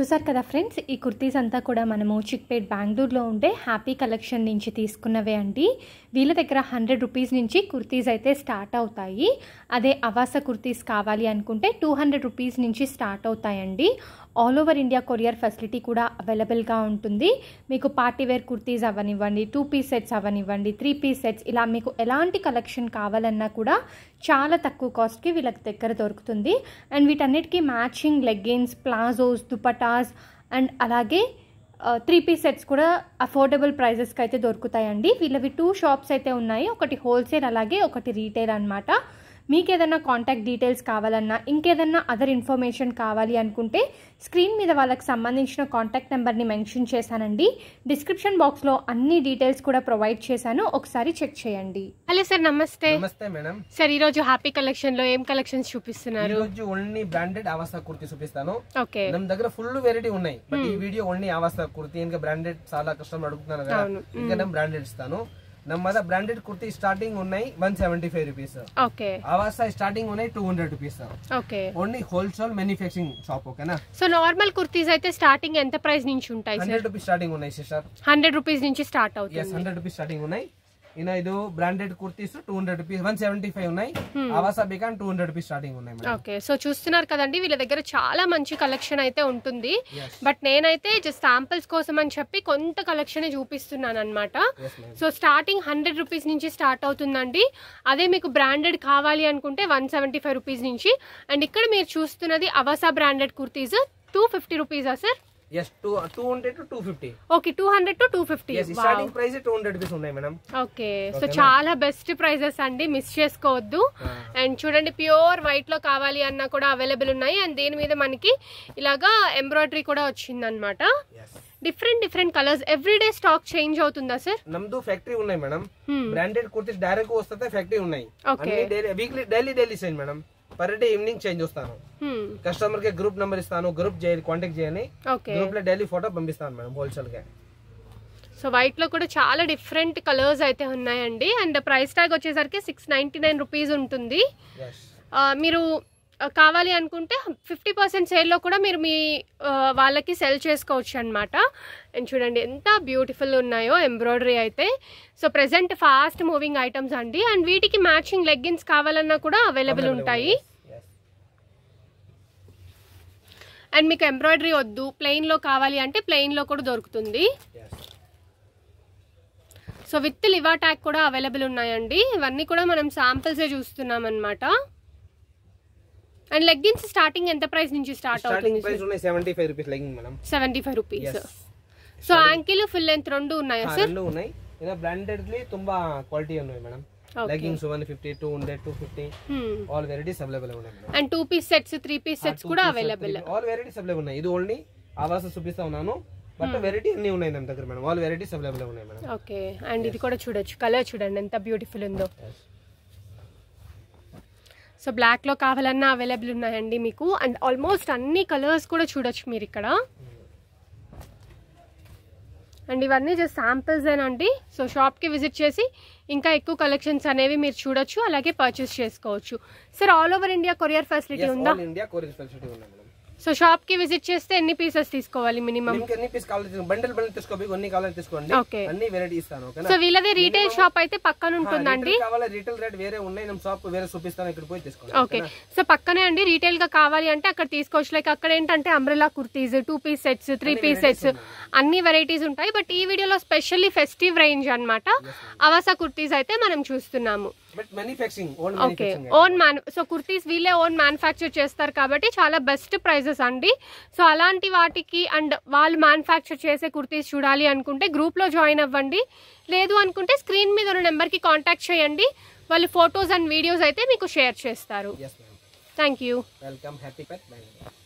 చూసారు కదా ఫ్రెండ్స్ ఈ కుర్తీస్ అంతా కూడా మనము చిక్పేట్ బెంగళూరులో ఉండే హ్యాపీ కలెక్షన్ నుంచి తీసుకున్నవే అండి వీళ్ళ దగ్గర హండ్రెడ్ రూపీస్ నుంచి కుర్తీస్ అయితే స్టార్ట్ అవుతాయి అదే అవాస కుర్తీస్ కావాలి అనుకుంటే టూ హండ్రెడ్ రూపీస్ నుంచి స్టార్ట్ అవుతాయండి all over India courier facility కూడా అవైలబుల్గా ఉంటుంది మీకు పార్టీ వేర్ కుర్తీస్ అవనివ్వండి టూ పీస్ సెట్స్ అవనివ్వండి త్రీ పీస్ సెట్స్ ఇలా మీకు ఎలాంటి కలెక్షన్ కావాలన్నా కూడా చాలా తక్కువ కాస్ట్కి వీళ్ళకి దగ్గర దొరుకుతుంది అండ్ వీటన్నిటికీ matching leggings palazzos dupattas and అలాగే త్రీ పీస్ సెట్స్ కూడా అఫోర్డబుల్ ప్రైజెస్కి అయితే దొరుకుతాయండి వీళ్ళవి టూ షాప్స్ అయితే ఉన్నాయి ఒకటి హోల్సేల్ అలాగే ఒకటి రీటైల్ అనమాట మీకు ఏదైనా కాంటాక్ట్ డీటెయిల్స్ కావాలన్నా ఇంకేదన్నా అదర్ ఇన్ఫర్మేషన్ కావాలి అనుకుంటే స్క్రీన్ మీద వాళ్ళకి సంబంధించిన కాంటాక్ట్ నెంబర్ని మెన్షన్ చేశానండి డిస్క్రిప్షన్ బాక్స్లో అన్ని డీటెయిల్స్ కూడా ప్రొవైడ్ చేశాను ఒకసారి చెక్ చేయండి హలో సార్ నమస్తే నమస్తే మేడం సార్ ఈరోజు హ్యాపీ కలెక్షన్లో ఏం కలెక్షన్స్ చూపిస్తున్నారు ఈరోజు ఓన్లీ బ్రాండెడ్ ఆవాస కుర్తి చూపిస్తాను ఓకే మన దగ్గర ఫుల్ వెరైటీ ఉన్నాయి ఈ video hmm. Only Avaasa kurti ఇంకా బ్రాండెడ్ చాలా కష్టం అడుగుతున్నాను కదా ఇంకా hmm. నేను బ్రాండెడ్ ఇస్తాను ನಮ್ಮ బ్రాండెడ్ కుర్తి స్టార్టింగ్ ఉన్నాయి one seventy five rupees Avaasa starting ఉన్నాయి two hundred rupees only wholesale manufacturing shop ఓకేనా సో నార్మల్ కుర్తీస్ అయితే స్టార్టింగ్ ఎంత ప్రైస్ నుంచి ఉంటాయి హండ్రెడ్ రూపీస్ స్టార్టింగ్ ఉన్నాయి సిస్టర్ హండ్రెడ్ రూపీస్ నుంచి స్టార్ట్ అవుతుంది హండ్రెడ్ రూపీస్ స్టార్టింగ్ ఉన్నాయి ఈయన branded kurtis two hundred rupees one seventy five ఉన్నాయి ఆవాసా బికాన్ టూ హండ్రెడ్ రూపీస్ స్టార్టింగ్ ఉన్నాయి ఓకే సో చూస్తున్నారు కదండి వీళ్ళ దగ్గర చాలా మంచి కలెక్షన్ అయితే ఉంటుంది బట్ నేనైతే జస్ట్ శాంపిల్స్ కోసం అని చెప్పి కొంత కలెక్షన్ చూపిస్తున్నాను అనమాట సో స్టార్టింగ్ హండ్రెడ్ రూపీస్ నుంచి స్టార్ట్ అవుతుందండి అదే మీకు బ్రాండెడ్ కావాలి అనుకుంటే వన్ సెవెంటీ ఫైవ్ రూపీస్ నుంచి అండ్ ఇక్కడ మీరు చూస్తున్నది Avaasa branded kurtis two fifty రూపీసా sir two hundred to two fifty okay two hundred to two fifty starting price two hundred ఉన్నాయి మేడం ఓకే సో చాలా బెస్ట్ ప్రైజెస్ అండి మిస్ చేసుకోవద్దు అండ్ ah. చూడండి ప్యూర్ వైట్ లో కావాలి అన్న కూడా అవైలబుల్ ఉన్నాయి అండ్ దీని మీద మనకి ఇలాగా ఎంబ్రాయిడరీ కూడా వచ్చింది అనమాట different different colours every day stock change అవుతుందా సార్ నమ్దు ఫ్యాక్టరీ ఉన్నాయి madam branded hmm. Kurtis direct వస్తే ఫ్యాక్టరీ ఉన్నాయి weekly daily daily sale madam per day evening change చేస్తాను కస్టమర్ కి గ్రూప్ నెంబర్ ఇస్తాను గ్రూప్ చేయాలి కాంటాక్ట్ చేయాలి గ్రూప్ లో డైలీ ఫోటో పంపిస్తాను మేడం హోల్సేల్ గా సో వైట్ లో కూడా చాలా డిఫరెంట్ కలర్స్ అయితే ఉన్నాయండి అండ్ ప్రైస్ ట్యాగ్ వచ్చేసరికి సిక్స్ నైన్టీ నైన్ రూపీస్ ఉంటుంది uh, మీరు uh, కావాలి అనుకుంటే ఫిఫ్టీ పర్సెంట్ సేల్లో కూడా మీరు మీ uh, వాళ్ళకి సెల్ చేసుకోవచ్చు అనమాట అండ్ చూడండి ఎంత బ్యూటిఫుల్ ఉన్నాయో ఎంబ్రాయిడరీ అయితే so present fast moving items అండి అండ్ వీటికి మ్యాచింగ్ లెగ్గిన్స్ కావాలన్నా కూడా అవైలబుల్ ఉంటాయి అండ్ మీకు ఎంబ్రాయిడరీ వద్దు ప్లెయిన్లో కావాలి అంటే ప్లెయిన్లో కూడా దొరుకుతుంది సో విత్ లివా ట్యాగ్ కూడా అవైలబుల్ ఉన్నాయండి ఇవన్నీ కూడా మనం శాంపిల్సే చూస్తున్నాం అనమాట అండ్ లెగ్గిన్స్ స్టార్టింగ్ ఎంత ప్రైస్ నుంచి స్టార్ట్ అవుతుంది seventy five rupees so ankle full length రెండు ఉన్నాయా సార్ ఉన్నాయి బ్రాండెడ్లీ తుంబా క్వాలిటీ ఉన్నాయి madam leggings one fifty two hundred two fifty all varieties available ఉన్నాయి and two piece sets three piece sets కూడా అవైలబుల్ ఆల్ వెరైటీస్ అవైలబుల్ ఉన్నాయి ఇది ఓన్లీ ఆవాస చూపిస్తా ఉన్నాను బట్ వెరైటీ అన్ని ఉన్నాయి మన దగ్గర మేడం ఆల్ వెరైటీస్ అవైలబుల్ ఉన్నాయి మేడం ఓకే అండ్ ఇది కూడా చూడొచ్చు కలర్ చూడండి ఎంత బ్యూటిఫుల్ ఉందో సో బ్లాక్ లో కావాలన్నా అవైలబుల్ ఉన్నాయండి మీకు అండ్ ఆల్మోస్ట్ అన్ని కలర్స్ కూడా చూడొచ్చు మీరు ఇక్కడ అండ్ hmm. ఇవన్నీ జస్ట్ శాంపిల్స్ అండి సో షాప్కి విజిట్ చేసి ఇంకా ఎక్కువ కలెక్షన్స్ అనేవి మీరు చూడొచ్చు అలాగే పర్చేస్ చేసుకోవచ్చు sir all over India courier facility ఉందా ఇండియా కొరియర్ ఫెసిలిటీ ఉందండి సో షాప్ కి విజిట్ చేస్తే ఎన్ని పీసెస్ తీసుకోవాలి మినిమం ఎన్ని పీస్ కావాలి బండిల్ బండిల్ తీసుకోబి కొన్ని కావాలి తీసుకోండి అన్ని వెరైటీ ఇస్తాను సో వీళ్ళది రీటైల్ షాప్ అయితే పక్కన ఉంటుందండి కావాలి రీటైల్ రేట్ వేరే ఉన్నాయి షాప్ వేరే చూపిస్తాను ఇక్కడ పోయి తీసుకోండి ఓకే సో పక్కనే అండి రీటైల్ గా కావాలి అంటే అక్కడ తీసుకోవచ్చు లైక్ అక్కడ ఏంటంటే umbrella kurtis two piece sets three piece sets అన్ని వెరైటీస్ ఉంటాయి బట్ ఈ వీడియోలో స్పెషల్లీ ఫెస్టివ్ రేంజ్ అనమాట అవాసా కుర్తీస్ అయితే మనం చూస్తున్నాము okay own man so kurtis వీళ్ళే ఓన్ మ్యానుఫ్యాక్చర్ చేస్తారు కాబట్టి చాలా బెస్ట్ ప్రైజెస్ అండి సో అలాంటి వాటికి అండ్ వాళ్ళు మ్యానుఫ్యాక్చర్ చేసే కుర్తీస్ చూడాలి అనుకుంటే గ్రూప్లో జాయిన్ అవ్వండి లేదు అనుకుంటే స్క్రీన్ మీద ఉన్న నెంబర్కి కాంటాక్ట్ చేయండి వాళ్ళు ఫొటోస్ అండ్ వీడియోస్ అయితే మీకు షేర్ చేస్తారు థ్యాంక్ యూ వెల్కమ్ హ్యాపీ